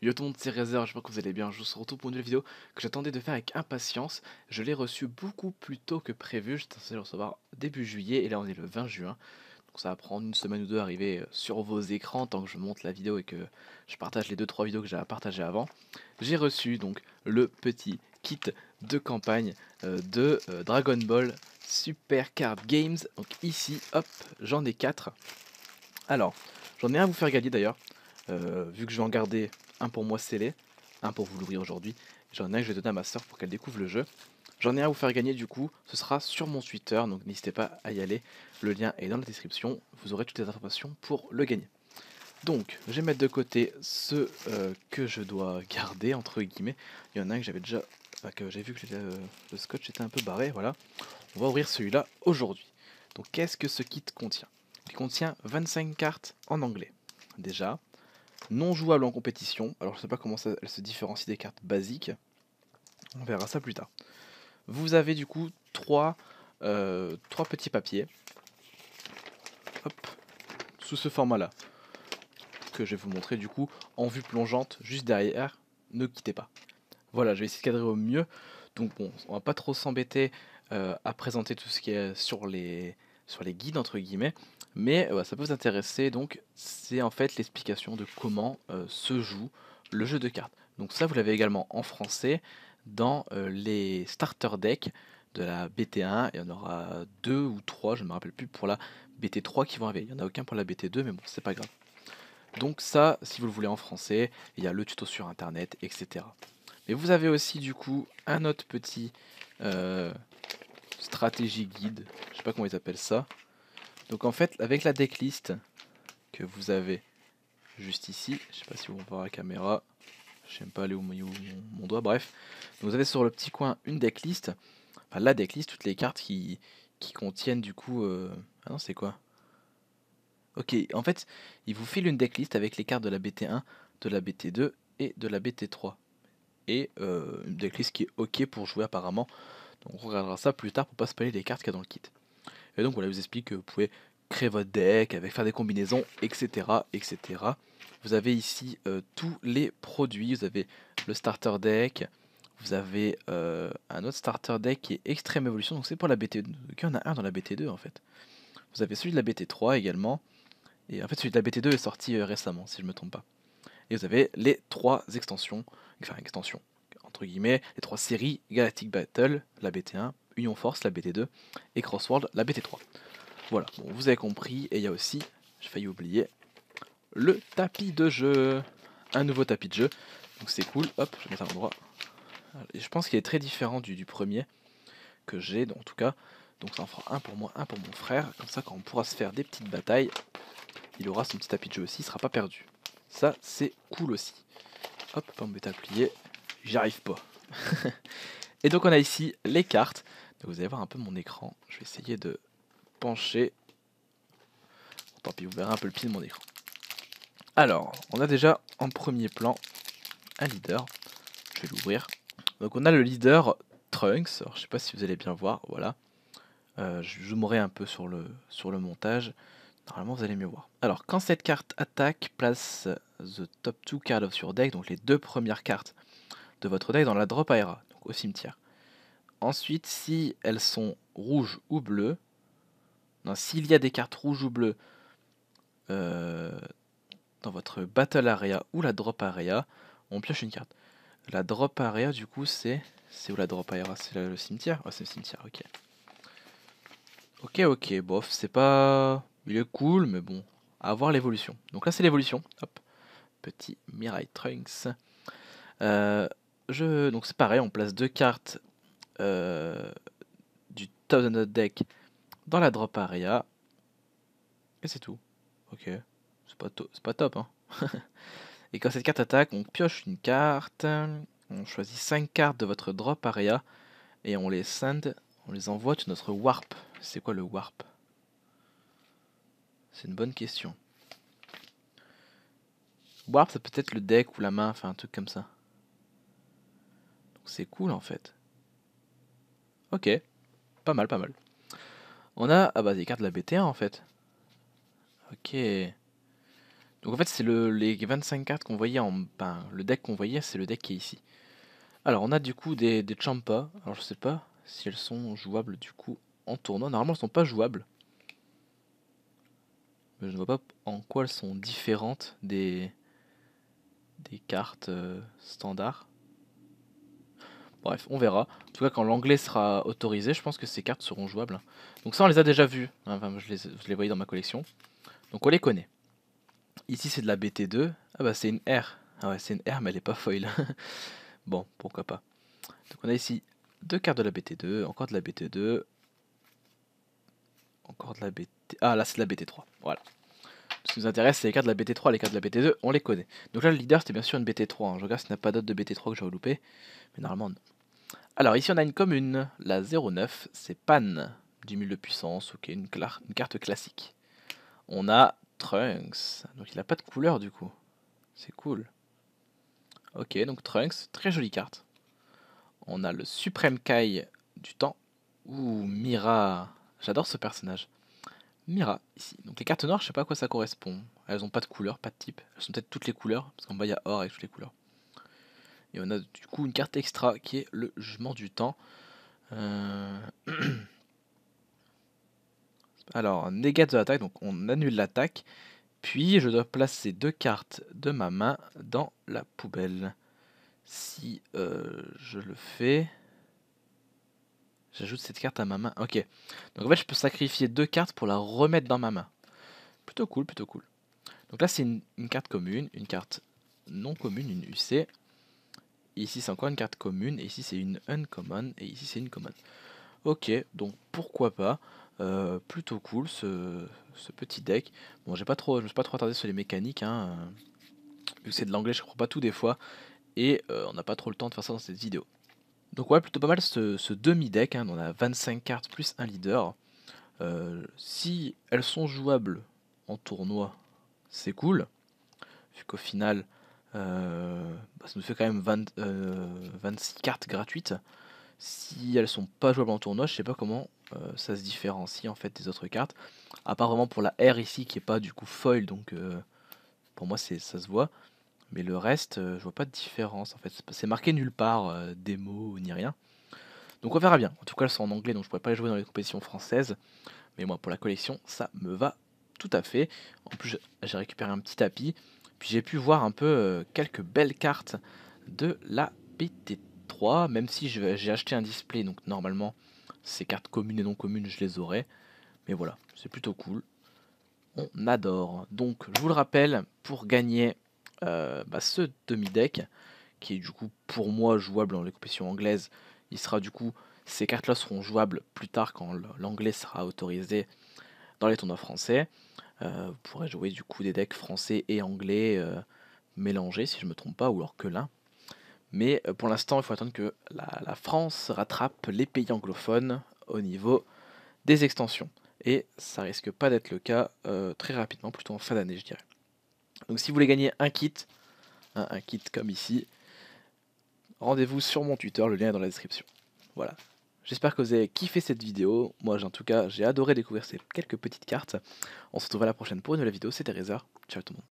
Yo tout le monde, c'est Razer, j'espère que vous allez bien, je vous retrouve pour une nouvelle vidéo que j'attendais de faire avec impatience. Je l'ai reçu beaucoup plus tôt que prévu, j'étais censé le recevoir début juillet et là on est le 20 juin. Donc ça va prendre une semaine ou deux à arriver euh, sur vos écrans tant que je monte la vidéo et que je partage les 2-3 vidéos que j'ai à partager avant. J'ai reçu donc le petit kit de campagne euh, de euh, Dragon Ball Super Card Games. Donc ici, hop, j'en ai 4. Alors, j'en ai un à vous faire gagner d'ailleurs, euh, vu que je vais en garder un pour moi scellé, un pour vous l'ouvrir aujourd'hui. J'en ai un que je vais donner à ma soeur pour qu'elle découvre le jeu. J'en ai un à vous faire gagner du coup, ce sera sur mon Twitter, donc n'hésitez pas à y aller. Le lien est dans la description, vous aurez toutes les informations pour le gagner. Donc, je vais mettre de côté ce que je dois garder, entre guillemets. Il y en a un que j'avais déjà j'ai vu que euh, le, scotch était un peu barré, voilà. On va ouvrir celui-là aujourd'hui. Donc qu'est-ce que ce kit contient Il contient 25 cartes en anglais, déjà. Non jouables en compétition, alors je ne sais pas comment ça, elles se différencie des cartes basiques. On verra ça plus tard. Vous avez du coup 3 euh, trois petits papiers. Hop, sous ce format-là. Que je vais vous montrer du coup en vue plongeante juste derrière. Ne quittez pas. Voilà, je vais essayer de cadrer au mieux. Donc bon, on va pas trop s'embêter euh, à présenter tout ce qui est sur les, sur les guides, entre guillemets. Mais euh, ça peut vous intéresser, donc c'est en fait l'explication de comment euh, se joue le jeu de cartes. Donc ça, vous l'avez également en français dans les starter decks de la BT1. Il y en aura deux ou trois, je ne me rappelle plus, pour la BT3 qui vont arriver. Il n'y en a aucun pour la BT2, mais bon, c'est pas grave. Donc ça, si vous le voulez en français, il y a le tuto sur internet, etc. Mais vous avez aussi du coup un autre petit euh, stratégie guide, je sais pas comment ils appellent ça. Donc en fait, avec la decklist que vous avez juste ici, je sais pas si vous voir la caméra, j'aime pas aller où, mon, mon doigt, bref. vous avez sur le petit coin une decklist, enfin la decklist, toutes les cartes qui, contiennent du coup... Euh, ah non, c'est quoi Ok, en fait, il vous file une decklist avec les cartes de la BT1, de la BT2 et de la BT3 et euh, une decklist qui est ok pour jouer apparemment. Donc on regardera ça plus tard pour pas se spoiler les cartes qu'il y a dans le kit. Et donc voilà, je vous explique que vous pouvez créer votre deck, avec faire des combinaisons, etc. etc. Vous avez ici euh, tous les produits, vous avez le starter deck, vous avez euh, un autre starter deck qui est extrême évolution donc c'est pour la BT2, il y en a un dans la BT2 en fait. Vous avez celui de la BT3 également, et en fait celui de la BT2 est sorti récemment si je ne me trompe pas et vous avez les trois extensions, enfin extensions, entre guillemets, les trois séries Galactic Battle, la BT1, Union Force, la BT2, et Crossworld, la BT3. Voilà, vous avez compris, et il y a aussi, j'ai failli oublier, le tapis de jeu. Un nouveau tapis de jeu, donc c'est cool, hop, je vais mettre à l'endroit. Je pense qu'il est très différent du, du premier que j'ai, en tout cas. Donc ça en fera un pour moi, un pour mon frère. Comme ça, quand on pourra se faire des petites batailles, il aura son petit tapis de jeu aussi, il sera pas perdu. Ça, c'est cool aussi. Hop, pomme à pliée. J'y arrive pas. et donc, on a ici les cartes. vous allez voir un peu mon écran. Je vais essayer de pencher. Tant pis, vous verrez un peu le pied de mon écran. Alors, on a déjà en premier plan un leader. Je vais l'ouvrir. Donc, on a le leader Trunks. Je je sais pas si vous allez bien voir. Voilà. Euh, je zoomerai un peu sur le, sur le montage. Normalement, vous allez mieux voir. Alors, quand cette carte attaque, place euh, the top two cards of your deck, donc les deux premières cartes de votre deck, dans la drop aera, donc au cimetière. Ensuite, si elles sont rouges ou bleues, non, s'il y a des cartes rouges ou bleues euh, dans votre battle area ou la drop area, on pioche une carte. La drop area, du coup, c'est. C'est où la drop area C'est le cimetière Ah, c'est le cimetière, ok. Ok, ok, bof, c'est pas. Il est cool, mais bon, à voir l'évolution. Donc là, c'est l'évolution. petit Mirai Trunks. Euh, je, donc c'est pareil, on place deux cartes euh, du du de notre Deck dans la drop area. Et c'est tout. Ok, c'est pas, pas top. Hein. et quand cette carte attaque, on pioche une carte, on choisit cinq cartes de votre drop area et on les send, on les envoie sur notre warp. C'est quoi le warp c'est une bonne question. Warp, ça peut être le deck ou la main, enfin un truc comme ça. c'est cool en fait. Ok, pas mal, pas mal. On a ah bah, des cartes de la BT1 en fait. Ok. Donc en fait, c'est le, les 25 cartes qu'on voyait en. enfin le deck qu'on voyait, c'est le deck qui est ici. Alors on a du coup des, des Champa. Alors je sais pas si elles sont jouables du coup en tournoi. Normalement, elles sont pas jouables je ne vois pas en quoi elles sont différentes des, cartes euh, standards. Bref, on verra. En tout cas, quand l'anglais sera autorisé, je pense que ces cartes seront jouables. Hein. Donc ça, on les a déjà vues. Hein. Enfin, je les, je les voyais dans ma collection. Donc on les connaît. Ici, c'est de la BT2. Ah bah, c'est une R. Ah ouais, c'est une R, mais elle n'est pas foil. bon, pourquoi pas. Donc on a ici deux cartes de la BT2, encore de la BT2, encore de la bt ah, là, c'est de la BT3. Voilà. Ce qui nous intéresse, c'est les cartes de la BT3. Les cartes de la BT2, on les connaît. Donc là, le leader, c'était bien sûr une BT3. Hein. Je regarde s'il n'y a pas d'autres de BT3 que j'aurais loupé. Mais normalement, non. Alors, ici, on a une commune. La 09, c'est Pan. 000 de puissance, ok, une, une carte classique. On a Trunks. Donc, il n'a pas de couleur, du coup. C'est cool. Ok, donc Trunks, très jolie carte. On a le suprême Kai du temps. Ouh, Mira. J'adore ce personnage. Mira, ici. Donc les cartes noires, je sais pas à quoi ça correspond. Elles ont pas de couleur, pas de type. Elles sont peut-être toutes les couleurs, parce qu'en bas il y a or avec toutes les couleurs. Et on a du coup une carte extra qui est le jugement du temps. Euh, alors, négat de l'attaque, donc on annule l'attaque. Puis je dois placer deux cartes de ma main dans la poubelle. Si euh, je le fais... J'ajoute cette carte à ma main. Ok. Donc en fait, je peux sacrifier deux cartes pour la remettre dans ma main. Plutôt cool, plutôt cool. Donc là, c'est une, carte commune, une carte non commune, une UC. Ici, c'est encore une carte commune. Et ici, c'est une uncommon. Et ici, c'est une common. Ok, donc pourquoi pas. Euh, plutôt cool ce, petit deck. Bon, j'ai pas trop, je me suis pas trop attardé sur les mécaniques. Hein. Vu que c'est de l'anglais, je comprends pas tout des fois. Et euh, on n'a pas trop le temps de faire ça dans cette vidéo. Donc ouais, plutôt pas mal ce, demi-deck, hein, on a 25 cartes plus un leader. Euh, si elles sont jouables en tournoi, c'est cool, vu qu'au final, euh, bah, ça nous fait quand même 26 euh, cartes gratuites. Si elles sont pas jouables en tournoi, je sais pas comment ça se différencie en fait des autres cartes. apparemment pour la R ici qui est pas du coup foil, donc pour moi ça se voit. Mais le reste, euh, je vois pas de différence en fait. C'est marqué nulle part, euh, démo ni rien. Donc on verra bien. En tout cas, elles sont en anglais, donc je pourrais pas les jouer dans les compétitions françaises. Mais moi, pour la collection, ça me va tout à fait. En plus, j'ai récupéré un petit tapis. Puis j'ai pu voir un peu euh, quelques belles cartes de la PT3. Même si j'ai acheté un display, donc normalement, ces cartes communes et non communes, je les aurais. Mais voilà, c'est plutôt cool. On adore. Donc, je vous le rappelle, pour gagner euh, bah, ce demi-deck, qui est du coup pour moi jouable dans les compétitions anglaises. Il sera du coup, ces cartes-là seront jouables plus tard quand l'anglais sera autorisé dans les tournois français. Euh, vous pourrez jouer du coup des decks français et anglais euh, mélangés, si je ne me trompe pas, ou alors que l'un. Mais pour l'instant, il faut attendre que la, la, France rattrape les pays anglophones au niveau des extensions. Et ça risque pas d'être le cas très rapidement, plutôt en fin d'année, je dirais. Donc si vous voulez gagner un kit, hein, un kit comme ici, rendez-vous sur mon Twitter, le lien est dans la description. Voilà. J'espère que vous avez kiffé cette vidéo. Moi, en tout cas, j'ai adoré découvrir ces quelques petites cartes. On se retrouve à la prochaine pour une nouvelle vidéo. C'était Reza. Ciao tout le monde.